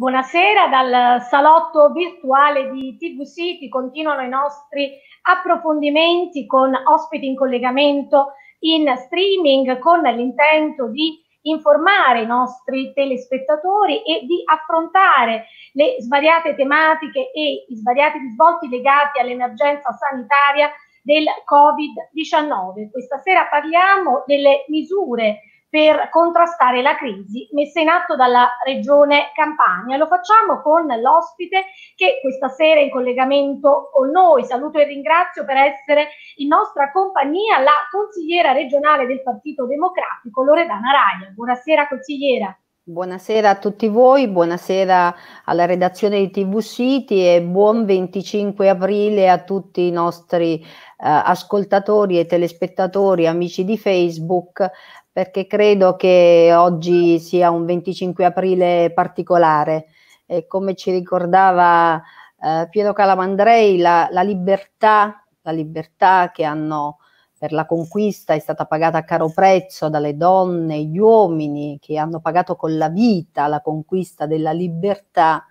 Buonasera dal salotto virtuale di TV City continuano i nostri approfondimenti con ospiti in collegamento in streaming con l'intento di informare i nostri telespettatori e di affrontare le svariate tematiche e i svariati risvolti legati all'emergenza sanitaria del Covid-19. Questa sera parliamo delle misure per contrastare la crisi messa in atto dalla Regione Campania. Lo facciamo con l'ospite che questa sera è in collegamento con noi. Saluto e ringrazio per essere in nostra compagnia la consigliera regionale del Partito Democratico Loredana Raia. Buonasera consigliera. Buonasera a tutti voi, buonasera alla redazione di TV City e buon 25 aprile a tutti i nostri eh, ascoltatori e telespettatori, amici di Facebook perché credo che oggi sia un 25 aprile particolare e come ci ricordava eh, Piero Calamandrei, la, la, libertà, la libertà che hanno per la conquista è stata pagata a caro prezzo dalle donne, gli uomini che hanno pagato con la vita la conquista della libertà.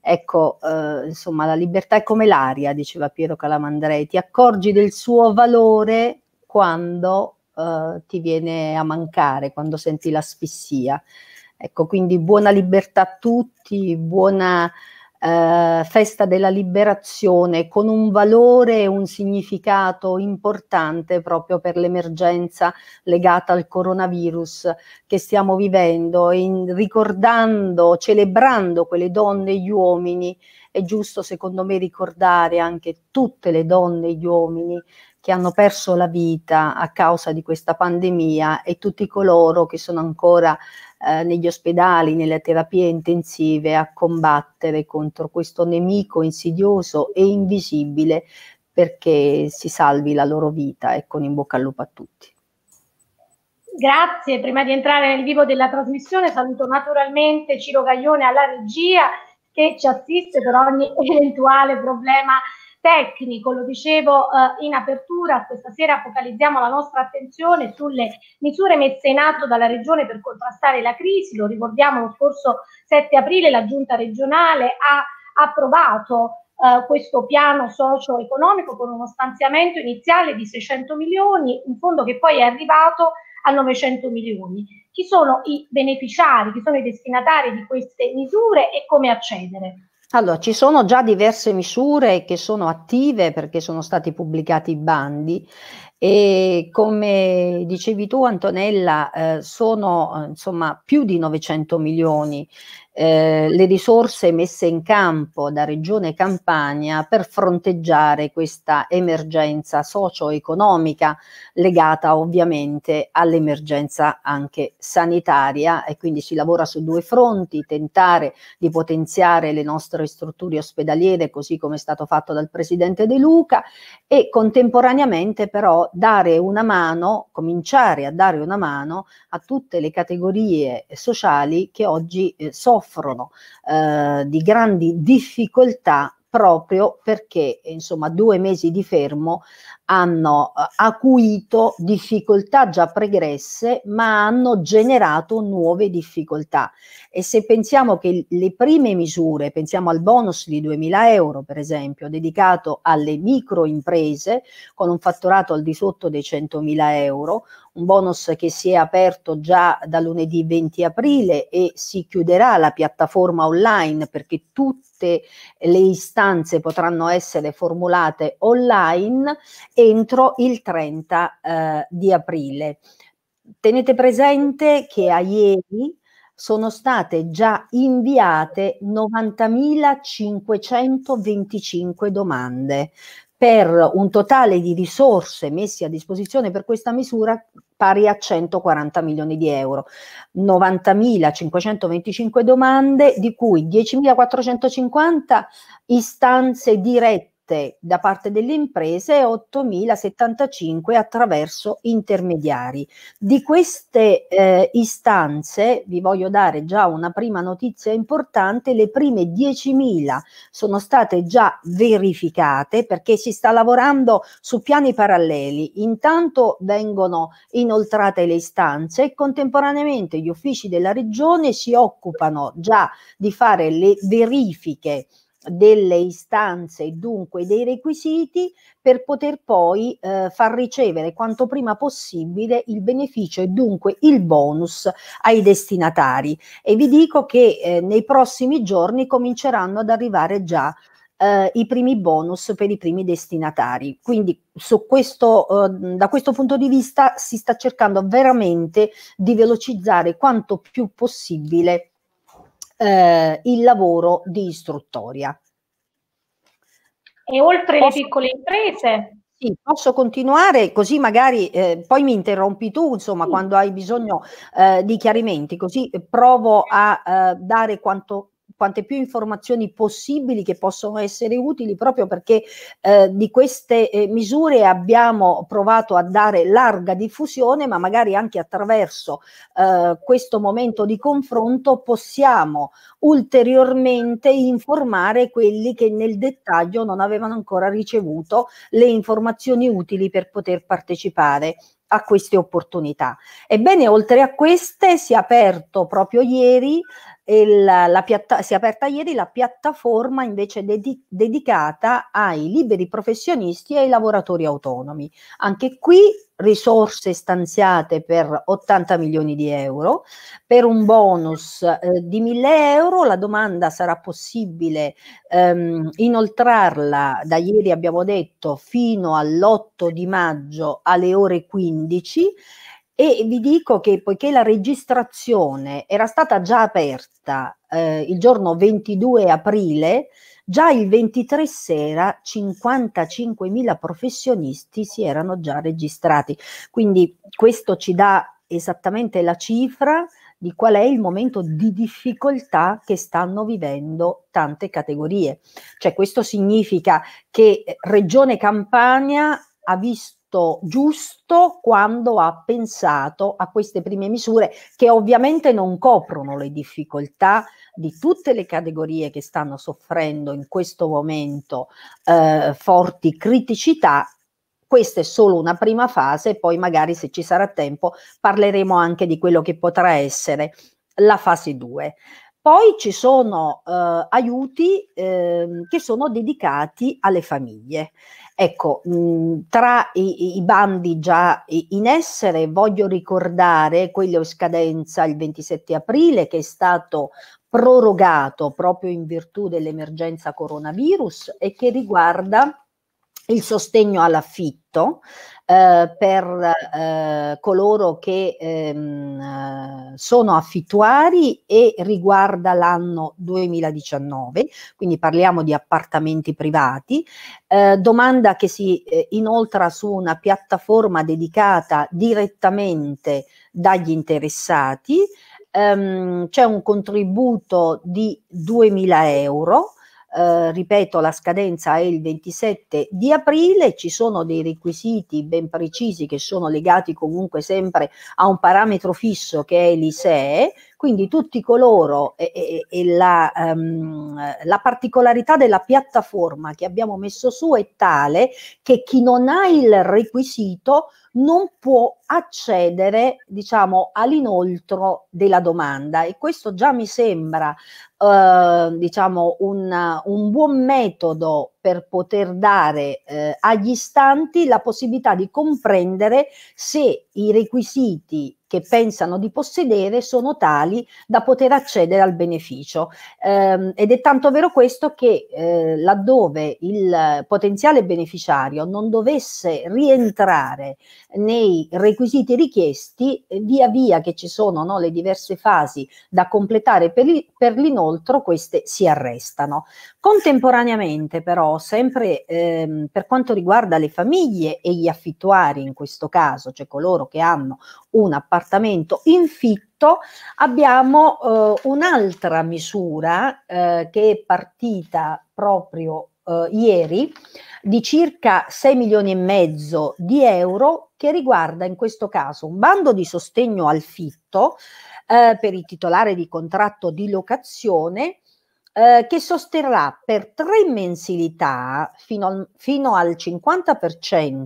Ecco, eh, insomma, la libertà è come l'aria, diceva Piero Calamandrei, ti accorgi del suo valore quando eh, ti viene a mancare quando senti l'asfissia. Ecco, quindi buona libertà a tutti, buona eh, festa della liberazione con un valore e un significato importante proprio per l'emergenza legata al coronavirus che stiamo vivendo, in, ricordando, celebrando quelle donne e gli uomini. È giusto secondo me ricordare anche tutte le donne e gli uomini che hanno perso la vita a causa di questa pandemia e tutti coloro che sono ancora eh, negli ospedali, nelle terapie intensive a combattere contro questo nemico insidioso e invisibile perché si salvi la loro vita e in bocca al lupo a tutti. Grazie, prima di entrare nel vivo della trasmissione saluto naturalmente Ciro Gaglione alla regia che ci assiste per ogni eventuale problema tecnico, lo dicevo eh, in apertura, questa sera focalizziamo la nostra attenzione sulle misure messe in atto dalla Regione per contrastare la crisi, lo ricordiamo lo scorso 7 aprile la Giunta regionale ha approvato Uh, questo piano socio-economico con uno stanziamento iniziale di 600 milioni, un fondo che poi è arrivato a 900 milioni. Chi sono i beneficiari, chi sono i destinatari di queste misure e come accedere? Allora, ci sono già diverse misure che sono attive perché sono stati pubblicati i bandi e come dicevi tu Antonella eh, sono eh, insomma più di 900 milioni eh, le risorse messe in campo da Regione Campania per fronteggiare questa emergenza socio-economica legata ovviamente all'emergenza anche sanitaria e quindi si lavora su due fronti, tentare di potenziare le nostre strutture ospedaliere così come è stato fatto dal Presidente De Luca e contemporaneamente però dare una mano, cominciare a dare una mano a tutte le categorie sociali che oggi eh, soffrono soffrono eh, di grandi difficoltà proprio perché insomma due mesi di fermo hanno eh, acuito difficoltà già pregresse, ma hanno generato nuove difficoltà. E se pensiamo che le prime misure, pensiamo al bonus di 2.000 euro, per esempio, dedicato alle microimprese con un fatturato al di sotto dei 100.000 euro, un bonus che si è aperto già da lunedì 20 aprile e si chiuderà la piattaforma online perché tutte le istanze potranno essere formulate online entro il 30 eh, di aprile. Tenete presente che a ieri sono state già inviate 90.525 domande per un totale di risorse messe a disposizione per questa misura pari a 140 milioni di euro. 90.525 domande, di cui 10.450 istanze dirette parte da parte delle imprese e 8.075 attraverso intermediari. Di queste eh, istanze vi voglio dare già una prima notizia importante, le prime 10.000 sono state già verificate perché si sta lavorando su piani paralleli. Intanto vengono inoltrate le istanze e contemporaneamente gli uffici della regione si occupano già di fare le verifiche delle istanze e dunque dei requisiti per poter poi eh, far ricevere quanto prima possibile il beneficio e dunque il bonus ai destinatari e vi dico che eh, nei prossimi giorni cominceranno ad arrivare già eh, i primi bonus per i primi destinatari. Quindi su questo, eh, da questo punto di vista si sta cercando veramente di velocizzare quanto più possibile eh, il lavoro di istruttoria. E oltre posso, le piccole imprese? Sì, posso continuare così magari eh, poi mi interrompi tu, insomma, sì. quando hai bisogno eh, di chiarimenti, così provo a eh, dare quanto quante più informazioni possibili che possono essere utili proprio perché eh, di queste eh, misure abbiamo provato a dare larga diffusione, ma magari anche attraverso eh, questo momento di confronto possiamo ulteriormente informare quelli che nel dettaglio non avevano ancora ricevuto le informazioni utili per poter partecipare a queste opportunità. Ebbene, oltre a queste si è aperto proprio ieri il, la piatta, si è aperta ieri la piattaforma invece dedi, dedicata ai liberi professionisti e ai lavoratori autonomi. Anche qui risorse stanziate per 80 milioni di euro, per un bonus eh, di 1000 euro la domanda sarà possibile ehm, inoltrarla, da ieri abbiamo detto, fino all'8 di maggio alle ore 15 e vi dico che poiché la registrazione era stata già aperta eh, il giorno 22 aprile, Già il 23 sera 55.000 professionisti si erano già registrati. Quindi questo ci dà esattamente la cifra di qual è il momento di difficoltà che stanno vivendo tante categorie. Cioè questo significa che eh, Regione Campania ha visto giusto quando ha pensato a queste prime misure che ovviamente non coprono le difficoltà di tutte le categorie che stanno soffrendo in questo momento eh, forti criticità questa è solo una prima fase, poi magari se ci sarà tempo parleremo anche di quello che potrà essere la fase 2. Poi ci sono eh, aiuti eh, che sono dedicati alle famiglie. Ecco, mh, mm, tra i, i, bandi già in essere voglio ricordare quello in scadenza il 27 aprile che è stato prorogato proprio in virtù dell'emergenza coronavirus e che riguarda il sostegno all'affitto eh, per eh, coloro che ehm, eh, sono affittuari e riguarda l'anno 2019, quindi parliamo di appartamenti privati, eh, domanda che si eh, inoltra su una piattaforma dedicata direttamente dagli interessati ehm, c'è un contributo di 2.000 euro. Eh, ripeto, la scadenza è il 27 di aprile, ci sono dei requisiti ben precisi che sono legati comunque sempre a un parametro fisso che è l'ISEE, quindi tutti coloro e, e, e la, um, la particolarità della piattaforma che abbiamo messo su è tale che chi non ha il requisito non può accedere diciamo all'inoltro della domanda e questo già mi sembra eh, diciamo un, un, buon metodo per poter dare eh, agli istanti la possibilità di comprendere se i requisiti che pensano di possedere sono tali da poter accedere al beneficio. Eh, ed è tanto vero questo che eh, laddove il potenziale beneficiario non dovesse rientrare nei requisiti richiesti, eh, via via che ci sono no, le diverse fasi da completare per, per l'inoltro, queste si arrestano. Contemporaneamente però, sempre ehm, per quanto riguarda le famiglie e gli affittuari in questo caso, cioè coloro che hanno un appartamento in fitto, abbiamo eh, un'altra misura eh, che è partita proprio eh, ieri di circa 6 milioni e mezzo di euro che riguarda in questo caso un bando di sostegno al fitto eh, per il titolare di contratto di locazione eh, che sosterrà per tre mensilità fino al, fino al 50%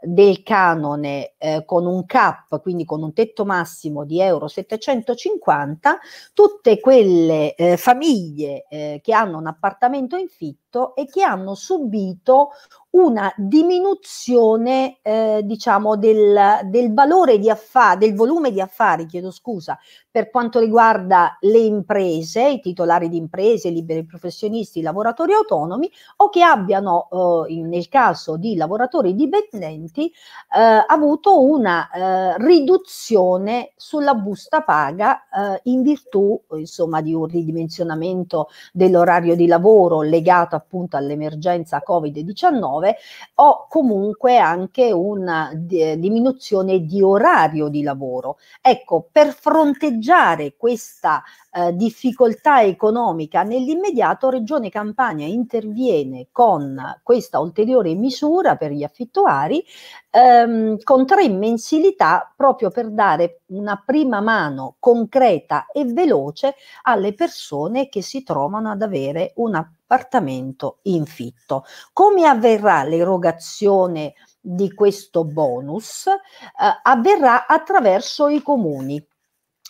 del canone eh, con un cap, quindi con un tetto massimo di euro 750, tutte quelle eh, famiglie eh, che hanno un appartamento in fitto e che hanno subito una diminuzione eh, diciamo del, del valore di affari, del volume di affari, chiedo scusa, per quanto riguarda le imprese, i titolari di imprese, i liberi professionisti, i lavoratori autonomi o che abbiano eh, nel caso di lavoratori dipendenti contributi, eh, ha avuto una eh, riduzione sulla busta paga eh, in virtù insomma, di un ridimensionamento dell'orario di lavoro legato appunto all'emergenza Covid-19 o comunque anche una di, eh, diminuzione di orario di lavoro. Ecco, per fronteggiare questa eh, difficoltà economica nell'immediato Regione Campania interviene con questa ulteriore misura per gli affittuari ehm, con tre mensilità proprio per dare una prima mano concreta e veloce alle persone che si trovano ad avere un appartamento in fitto. Come avverrà l'erogazione di questo bonus? Eh, avverrà attraverso i comuni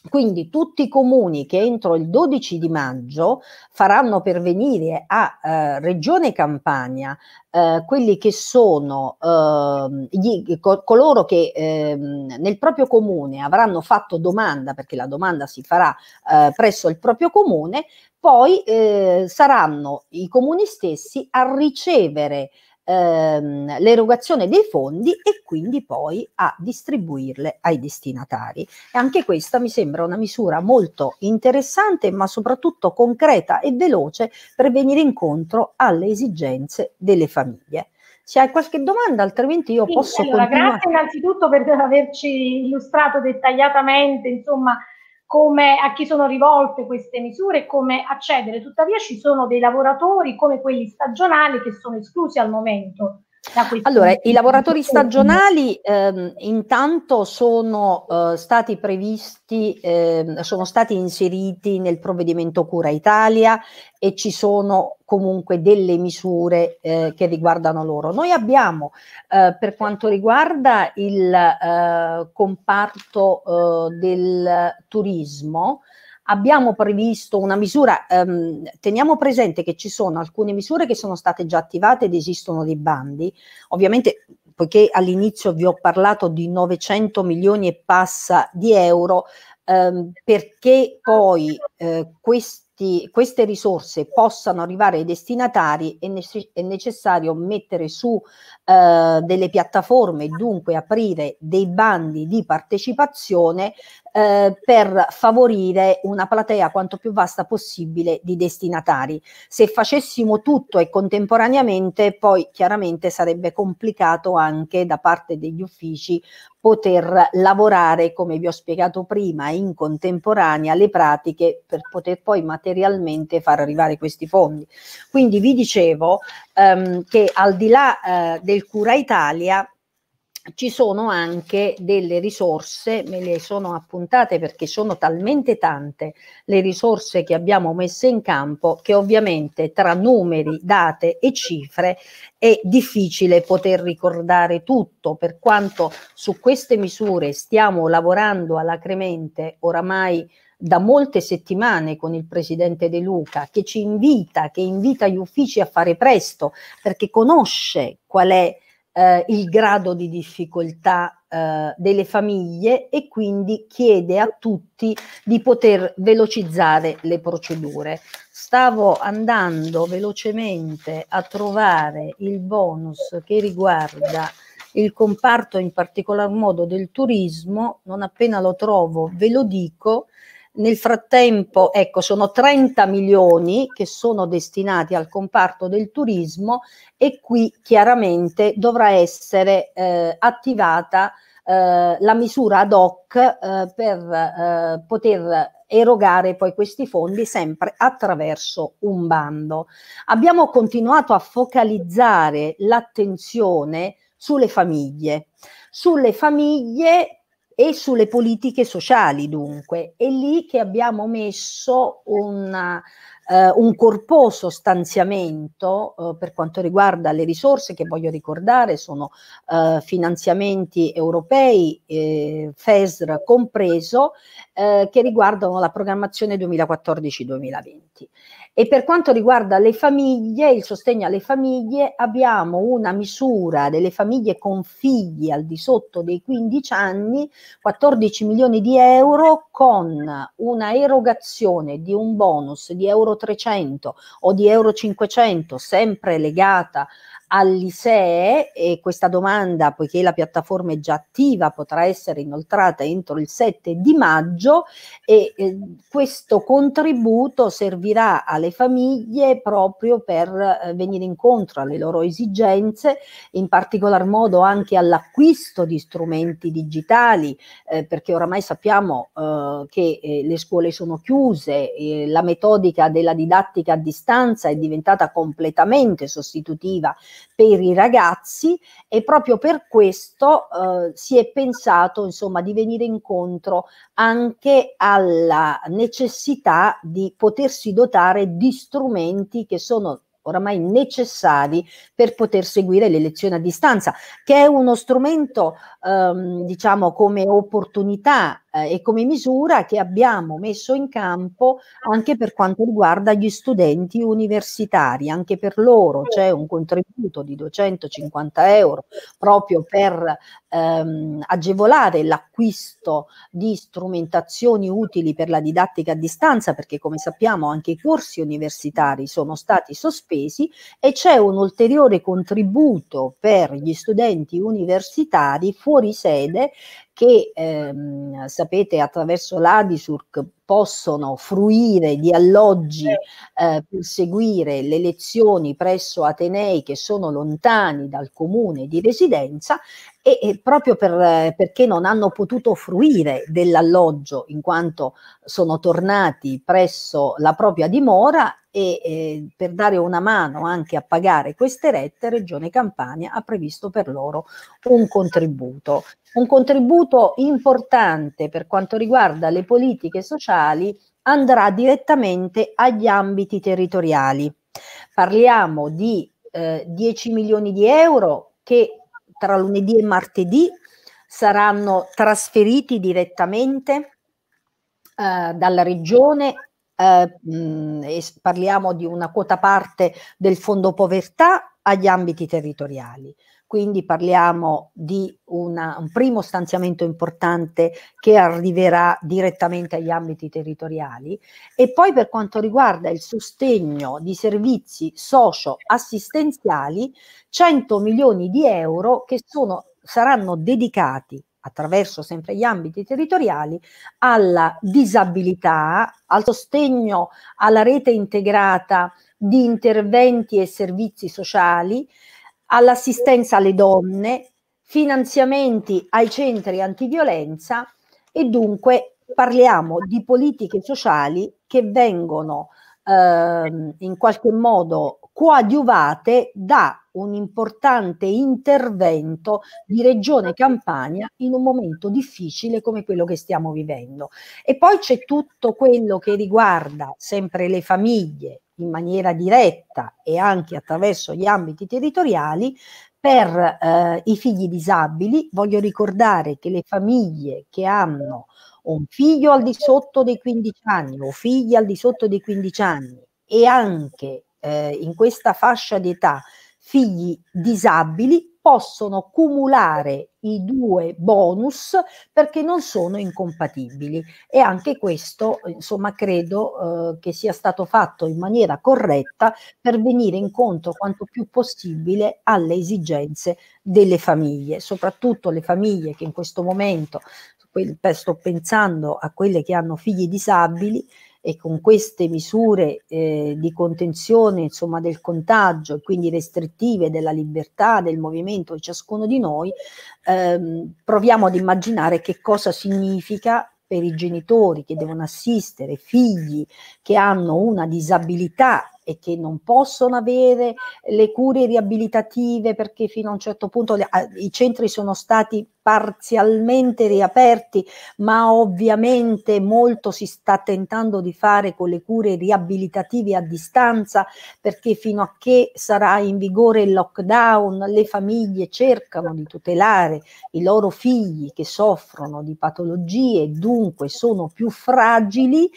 quindi tutti i comuni che entro il 12 di maggio faranno pervenire a eh, Regione Campania eh, quelli che sono eh, gli, co coloro che ehm, nel proprio comune avranno fatto domanda, perché la domanda si farà eh, presso il proprio comune, poi eh, saranno i comuni stessi a ricevere ehm, l'erogazione dei fondi e quindi poi a distribuirle ai destinatari. E anche questa mi sembra una misura molto interessante, ma soprattutto concreta e veloce per venire incontro alle esigenze delle famiglie. Se hai qualche domanda, altrimenti io sì, posso allora, continuare. Grazie innanzitutto per averci illustrato dettagliatamente, insomma, come, a chi sono rivolte queste misure e come accedere. Tuttavia ci sono dei lavoratori come quelli stagionali che sono esclusi al momento allora, i lavoratori stagionali ehm, intanto sono eh, stati previsti, eh, sono stati inseriti nel provvedimento Cura Italia e ci sono comunque delle misure eh, che riguardano loro. Noi abbiamo eh, per quanto riguarda il eh, comparto eh, del turismo, abbiamo previsto una misura, ehm, teniamo presente che ci sono alcune misure che sono state già attivate ed esistono dei bandi, ovviamente poiché all'inizio vi ho parlato di 900 milioni e passa di euro, ehm, perché poi eh, questi, queste risorse possano arrivare ai destinatari è, ne è necessario mettere su eh, delle piattaforme, dunque aprire dei bandi di partecipazione eh, per favorire una platea quanto più vasta possibile di destinatari. Se facessimo tutto e contemporaneamente, poi chiaramente sarebbe complicato anche da parte degli uffici poter lavorare, come vi ho spiegato prima, in contemporanea le pratiche per poter poi materialmente far arrivare questi fondi. Quindi vi dicevo ehm, che al di là eh, del Cura Italia ci sono anche delle risorse, me le sono appuntate perché sono talmente tante le risorse che abbiamo messo in campo che ovviamente tra numeri, date e cifre è difficile poter ricordare tutto, per quanto su queste misure stiamo lavorando alacremente oramai da molte settimane con il presidente De Luca, che ci invita, che invita gli uffici a fare presto, perché conosce qual è eh, il grado di difficoltà eh, delle famiglie e quindi chiede a tutti di poter velocizzare le procedure. Stavo andando velocemente a trovare il bonus che riguarda il comparto in particolar modo del turismo, non appena lo trovo ve lo dico, nel frattempo, ecco, sono 30 milioni che sono destinati al comparto del turismo e qui chiaramente dovrà essere eh, attivata eh, la misura ad hoc eh, per eh, poter erogare poi questi fondi sempre attraverso un bando. Abbiamo continuato a focalizzare l'attenzione sulle famiglie, sulle famiglie e sulle politiche sociali dunque. È lì che abbiamo messo una, eh, un corposo stanziamento eh, per quanto riguarda le risorse che voglio ricordare sono eh, finanziamenti europei, eh, FESR compreso, eh, che riguardano la programmazione 2014-2020. E per quanto riguarda le famiglie, il sostegno alle famiglie, abbiamo una misura delle famiglie con figli al di sotto dei 15 anni, 14 milioni di euro, con una erogazione di un bonus di euro 300 o di euro 500, sempre legata all'ISEE e questa domanda, poiché la piattaforma è già attiva, potrà essere inoltrata entro il 7 di maggio e eh, questo contributo servirà alle famiglie proprio per eh, venire incontro alle loro esigenze, in particolar modo anche all'acquisto di strumenti digitali, eh, perché oramai sappiamo eh, che eh, le scuole sono chiuse, la metodica della didattica a distanza è diventata completamente sostitutiva per i ragazzi e proprio per questo eh, si è pensato insomma, di venire incontro anche alla necessità di potersi dotare di strumenti che sono oramai necessari per poter seguire le lezioni a distanza, che è uno strumento, ehm, diciamo, come opportunità eh, e come misura che abbiamo messo in campo anche per quanto riguarda gli studenti universitari. Anche per loro c'è un contributo di 250 euro proprio per ehm, agevolare l'acquisto di strumentazioni utili per la didattica a distanza, perché come sappiamo anche i corsi universitari sono stati sospesi e c'è un ulteriore contributo per gli studenti universitari fuori sede che ehm, sapete attraverso l'Adisurc possono fruire di alloggi eh, per seguire le lezioni presso Atenei che sono lontani dal comune di residenza e, e proprio per, perché non hanno potuto fruire dell'alloggio in quanto sono tornati presso la propria dimora e eh, per dare una mano anche a pagare queste rette, Regione Campania ha previsto per loro un contributo. Un contributo importante per quanto riguarda le politiche sociali andrà direttamente agli ambiti territoriali. Parliamo di eh, 10 milioni di euro che tra lunedì e martedì saranno trasferiti direttamente eh, dalla regione eh, mh, parliamo di una quota parte del fondo povertà agli ambiti territoriali. Quindi parliamo di una, un primo stanziamento importante che arriverà direttamente agli ambiti territoriali e poi per quanto riguarda il sostegno di servizi socio-assistenziali 100 milioni di euro che sono, saranno dedicati attraverso sempre gli ambiti territoriali, alla disabilità, al sostegno alla rete integrata di interventi e servizi sociali, all'assistenza alle donne, finanziamenti ai centri antiviolenza e dunque parliamo di politiche sociali che vengono eh, in qualche modo coadiuvate da un importante intervento di Regione Campania in un momento difficile come quello che stiamo vivendo. E poi c'è tutto quello che riguarda sempre le famiglie in maniera diretta e anche attraverso gli ambiti territoriali per eh, i figli disabili. Voglio ricordare che le famiglie che hanno un figlio al di sotto dei 15 anni o figli al di sotto dei 15 anni e anche eh, in questa fascia di età figli disabili possono cumulare i due bonus perché non sono incompatibili e anche questo insomma credo eh, che sia stato fatto in maniera corretta per venire incontro quanto più possibile alle esigenze delle famiglie soprattutto le famiglie che in questo momento sto pensando a quelle che hanno figli disabili e con queste misure eh, di contenzione insomma, del contagio e quindi restrittive della libertà del movimento di ciascuno di noi, ehm, proviamo ad immaginare che cosa significa per i genitori che devono assistere figli che hanno una disabilità e che non possono avere le cure riabilitative perché fino a un certo punto le, i centri sono stati parzialmente riaperti, ma ovviamente molto si sta tentando di fare con le cure riabilitative a distanza perché fino a che sarà in vigore il lockdown le famiglie cercano di tutelare i loro figli che soffrono di patologie, e dunque sono più fragili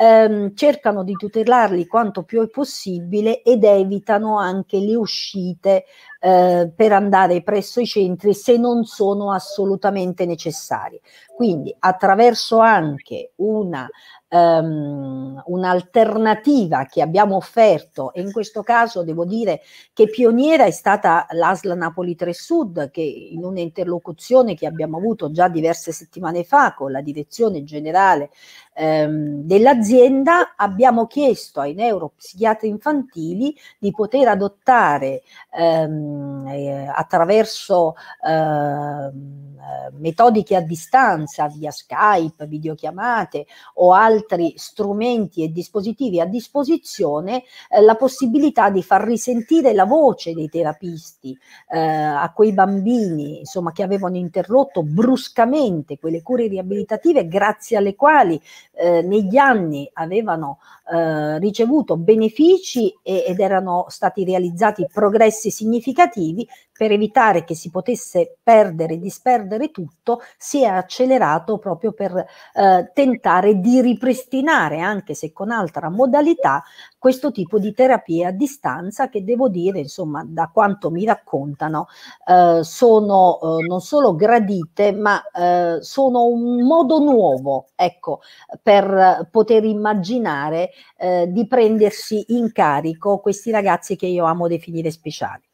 ehm, cercano di tutelarli quanto più è possibile ed evitano anche le uscite eh, per andare presso i centri se non sono assolutamente necessari. Quindi attraverso anche una um, un'alternativa che abbiamo offerto e in questo caso devo dire che pioniera è stata l'ASL Napoli 3 Sud che in un'interlocuzione che abbiamo avuto già diverse settimane fa con la direzione generale um, dell'azienda abbiamo chiesto ai neuropsichiatri infantili di poter adottare um, Mm, eh, attraverso ehm, eh, metodiche a distanza via Skype, videochiamate o altri strumenti e dispositivi a disposizione eh, la possibilità di far risentire la voce dei terapisti eh, a quei bambini insomma, che avevano interrotto bruscamente quelle cure riabilitative grazie alle quali eh, negli anni avevano ricevuto benefici e, ed erano stati realizzati progressi significativi significativi, per evitare che si potesse perdere disperdere tutto, si è accelerato proprio per eh, tentare di ripristinare, anche se con altra modalità, questo tipo di terapie a distanza che devo dire, insomma, da quanto mi raccontano, eh, sono eh, non solo gradite, ma eh, sono un modo nuovo, ecco, per poter immaginare eh, di prendersi in carico questi ragazzi che io amo definire speciali.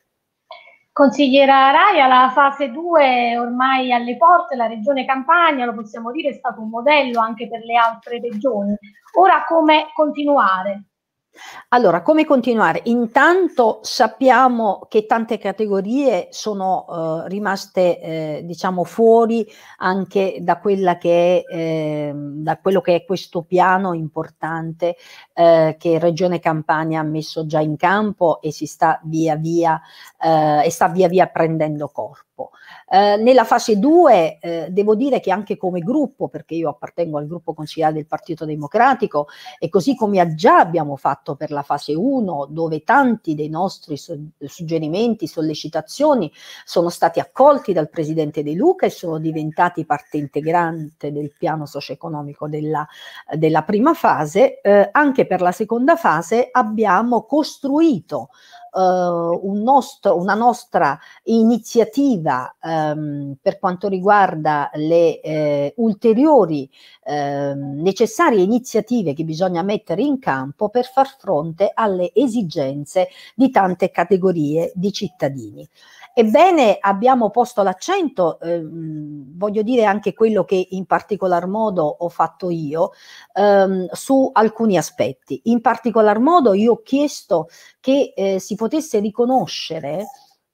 Consigliera Araia, la fase 2 ormai alle porte, la regione Campania, lo possiamo dire, è stato un modello anche per le altre regioni. Ora come continuare? Allora, come continuare? Intanto sappiamo che tante categorie sono eh, rimaste, eh, diciamo, fuori anche da, che è, eh, da, quello che è questo piano importante eh, che Regione Campania ha messo già in campo e si sta via via, eh, e sta via via prendendo corpo gruppo. Eh, nella fase 2 eh, devo dire che anche come gruppo, perché io appartengo al gruppo consigliare del Partito Democratico e così come già abbiamo fatto per la fase 1 dove tanti dei nostri suggerimenti, sollecitazioni sono stati accolti dal Presidente De Luca e sono diventati parte integrante del piano socio-economico della, della prima fase, eh, anche per la seconda fase abbiamo costruito eh, un nostro, una nostra iniziativa ehm, per quanto riguarda le eh, ulteriori eh, necessarie iniziative che bisogna mettere in campo per far fronte alle esigenze di tante categorie di cittadini. Ebbene, abbiamo posto l'accento, ehm, voglio dire anche quello che in particolar modo ho fatto io, ehm, su alcuni aspetti. In particolar modo io ho chiesto che eh, si potesse riconoscere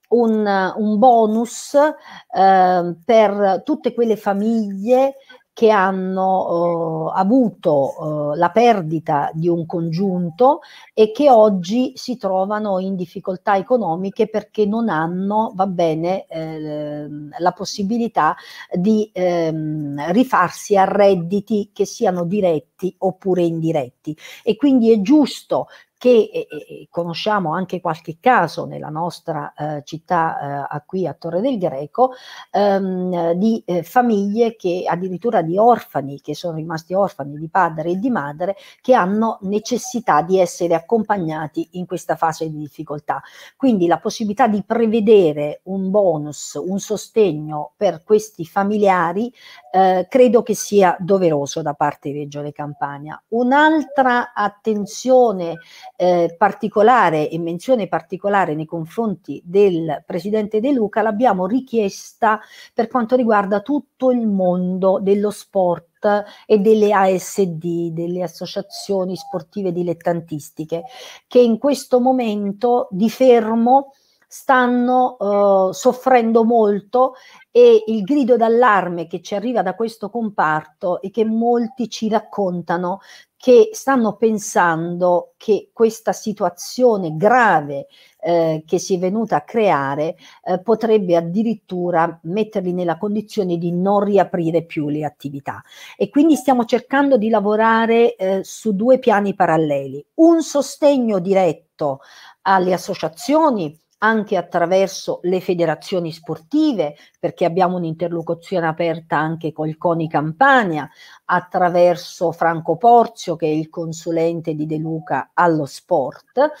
un, un bonus eh, per tutte quelle famiglie che hanno eh, avuto eh, la perdita di un congiunto e che oggi si trovano in difficoltà economiche perché non hanno va bene, eh, la possibilità di ehm, rifarsi a redditi che siano diretti oppure indiretti. E quindi è giusto che e, conosciamo anche qualche caso nella nostra eh, città eh, qui a Torre del Greco, ehm, di eh, famiglie che addirittura di orfani che sono rimasti orfani di padre e di madre che hanno necessità di essere accompagnati in questa fase di difficoltà. Quindi la possibilità di prevedere un bonus, un sostegno per questi familiari eh, credo che sia doveroso da parte di Regione Campania. Un'altra attenzione eh, particolare e menzione particolare nei confronti del presidente De Luca l'abbiamo richiesta per quanto riguarda tutto il mondo dello sport e delle ASD, delle associazioni sportive dilettantistiche, che in questo momento di fermo stanno eh, soffrendo molto e il grido d'allarme che ci arriva da questo comparto e che molti ci raccontano che stanno pensando che questa situazione grave eh, che si è venuta a creare eh, potrebbe addirittura metterli nella condizione di non riaprire più le attività. E quindi stiamo cercando di lavorare eh, su due piani paralleli, un sostegno diretto alle associazioni anche attraverso le federazioni sportive, perché abbiamo un'interlocuzione aperta anche col CONI Campania, attraverso Franco Porzio, che è il consulente di De Luca allo sport,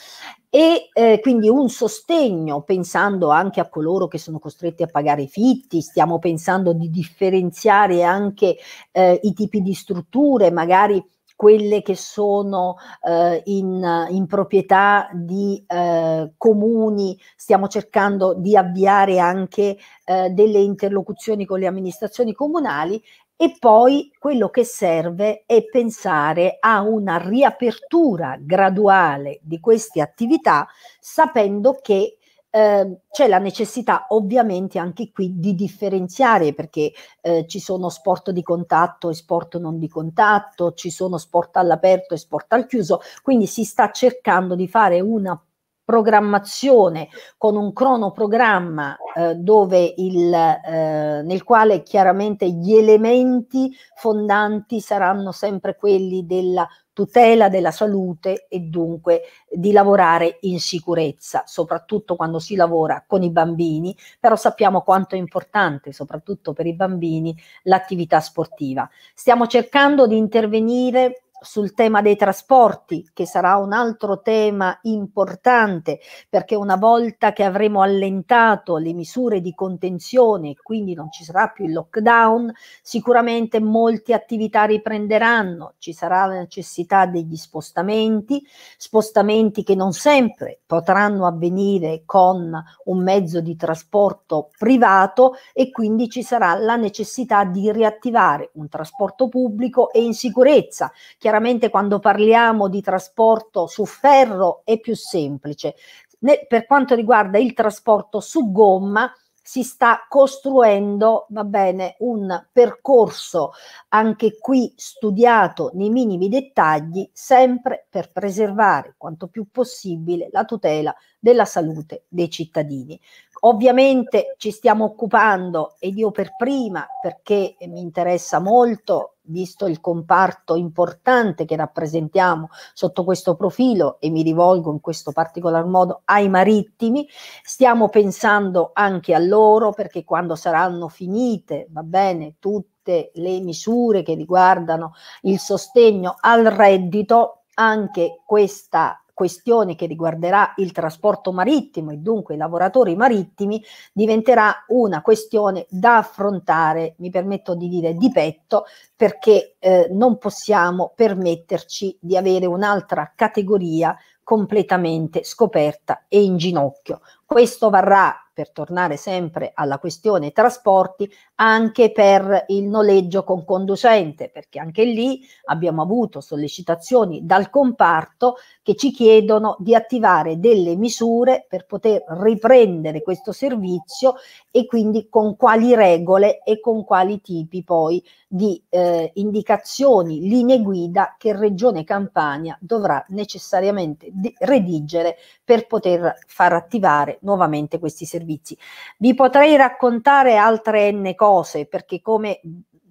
e eh, quindi un sostegno pensando anche a coloro che sono costretti a pagare i fitti, stiamo pensando di differenziare anche eh, i tipi di strutture, magari quelle che sono eh, in, in, proprietà di eh, comuni, stiamo cercando di avviare anche eh, delle interlocuzioni con le amministrazioni comunali e poi quello che serve è pensare a una riapertura graduale di queste attività sapendo che eh, c'è la necessità ovviamente anche qui di differenziare perché eh, ci sono sport di contatto e sport non di contatto, ci sono sport all'aperto e sport al chiuso, quindi si sta cercando di fare una programmazione con un cronoprogramma eh, dove il, eh, nel quale chiaramente gli elementi fondanti saranno sempre quelli della tutela della salute e dunque di lavorare in sicurezza, soprattutto quando si lavora con i bambini, però sappiamo quanto è importante, soprattutto per i bambini, l'attività sportiva. Stiamo cercando di intervenire sul tema dei trasporti, che sarà un altro tema importante, perché una volta che avremo allentato le misure di contenzione, quindi non ci sarà più il lockdown, sicuramente molte attività riprenderanno, ci sarà la necessità degli spostamenti, spostamenti che non sempre potranno avvenire con un mezzo di trasporto privato e quindi ci sarà la necessità di riattivare un trasporto pubblico e in sicurezza. Chiaramente chiaramente quando parliamo di trasporto su ferro è più semplice. Ne, per quanto riguarda il trasporto su gomma, si sta costruendo va bene, un percorso anche qui studiato nei minimi dettagli, sempre per preservare quanto più possibile la tutela della salute dei cittadini. Ovviamente ci stiamo occupando ed io per prima, perché mi interessa molto visto il comparto importante che rappresentiamo sotto questo profilo e mi rivolgo in questo particolar modo ai marittimi, stiamo pensando anche a loro perché quando saranno finite, va bene, tutte le misure che riguardano il sostegno al reddito, anche questa questione che riguarderà il trasporto marittimo e dunque i lavoratori marittimi diventerà una questione da affrontare, mi permetto di dire, di petto, perché eh, non possiamo permetterci di avere un'altra categoria completamente scoperta e in ginocchio. Questo varrà per tornare sempre alla questione trasporti, anche per il noleggio con conducente, perché anche lì abbiamo avuto sollecitazioni dal comparto che ci chiedono di attivare delle misure per poter riprendere questo servizio e quindi con quali regole e con quali tipi poi di eh, indicazioni, linee guida che Regione Campania dovrà necessariamente redigere per poter far attivare nuovamente questi servizi. Vi potrei raccontare altre n cose perché come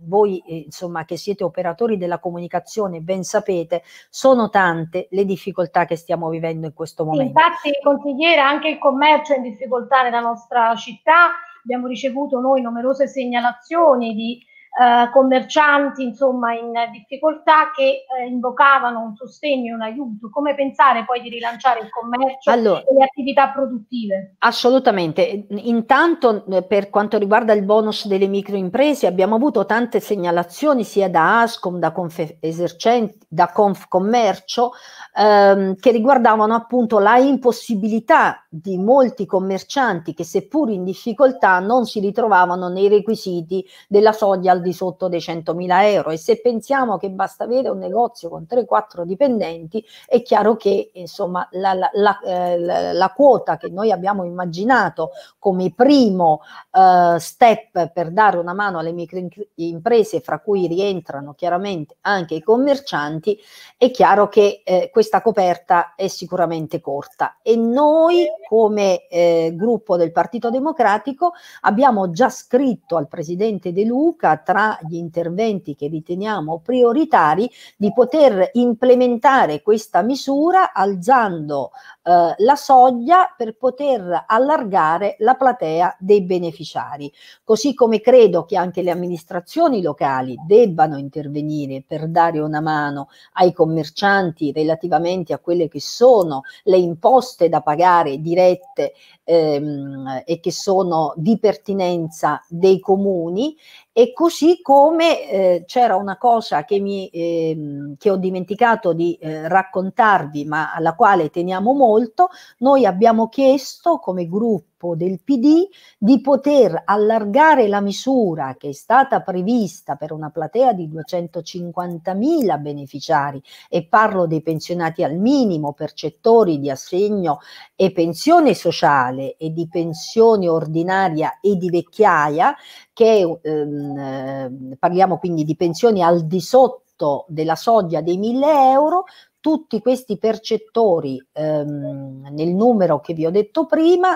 voi eh, insomma che siete operatori della comunicazione ben sapete sono tante le difficoltà che stiamo vivendo in questo momento. Infatti consigliera anche il commercio è in difficoltà nella nostra città, abbiamo ricevuto noi numerose segnalazioni di eh, commercianti insomma in difficoltà che eh, invocavano un sostegno, un aiuto, come pensare poi di rilanciare il commercio allora, e le attività produttive? Assolutamente, intanto eh, per quanto riguarda il bonus delle microimprese abbiamo avuto tante segnalazioni sia da ASCOM, da Confesercenti, da Confcommercio ehm, che riguardavano appunto la impossibilità di molti commercianti che seppur in difficoltà non si ritrovavano nei requisiti della soglia al al di sotto dei 100.000 euro e se pensiamo che basta avere un negozio con 3-4 dipendenti è chiaro che insomma la, la, la, eh, la quota che noi abbiamo immaginato come primo eh, step per dare una mano alle microimprese fra cui rientrano chiaramente anche i commercianti è chiaro che eh, questa coperta è sicuramente corta e noi come eh, gruppo del Partito Democratico abbiamo già scritto al Presidente De Luca tra gli interventi che riteniamo prioritari di poter implementare questa misura alzando eh, la soglia per poter allargare la platea dei beneficiari. Così come credo che anche le amministrazioni locali debbano intervenire per dare una mano ai commercianti relativamente a quelle che sono le imposte da pagare dirette ehm, e che sono di pertinenza dei comuni e così come eh, c'era una cosa che, mi, eh, che ho dimenticato di eh, raccontarvi, ma alla quale teniamo molto, noi abbiamo chiesto come gruppo gruppo del PD di poter allargare la misura che è stata prevista per una platea di 250.000 beneficiari e parlo dei pensionati al minimo, percettori di assegno e pensione sociale e di pensione ordinaria e di vecchiaia, che ehm, eh, parliamo quindi di pensioni al di sotto della soglia dei 1000 euro, tutti questi percettori ehm, nel numero che vi ho detto prima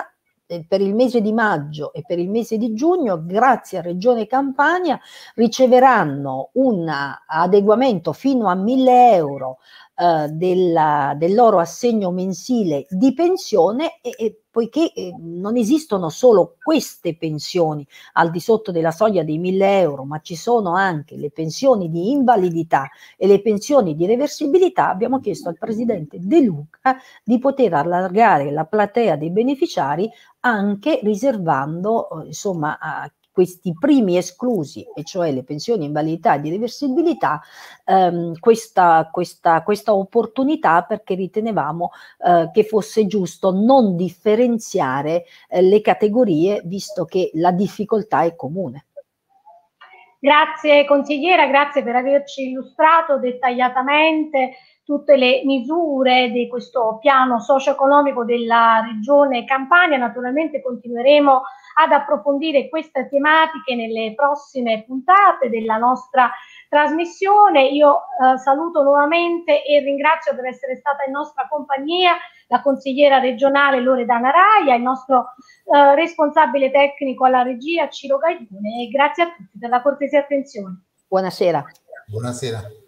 eh, per il mese di maggio e per il mese di giugno, grazie a Regione Campania, riceveranno un adeguamento fino a 1000 euro eh, della, del loro assegno mensile di pensione e, e poiché eh, non esistono solo queste pensioni al di sotto della soglia dei 1000 euro, ma ci sono anche le pensioni di invalidità e le pensioni di reversibilità, abbiamo chiesto al Presidente De Luca di poter allargare la platea dei beneficiari anche riservando eh, insomma, a questi primi esclusi, e cioè le pensioni invalidità e di reversibilità, ehm, questa, questa, questa, opportunità perché ritenevamo eh, che fosse giusto non differenziare eh, le categorie visto che la difficoltà è comune. Grazie consigliera, grazie per averci illustrato dettagliatamente tutte le misure di questo piano socio-economico della regione Campania. Naturalmente continueremo a ad approfondire queste tematiche nelle prossime puntate della nostra trasmissione. Io eh, saluto nuovamente e ringrazio per essere stata in nostra compagnia la consigliera regionale Loredana Raia, il nostro eh, responsabile tecnico alla regia Ciro Gaglione e grazie a tutti per la cortese attenzione. Buonasera. Buonasera.